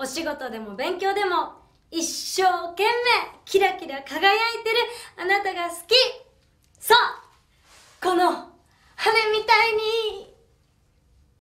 お仕事でも勉強でも一生懸命キラキラ輝いてるあなたが好き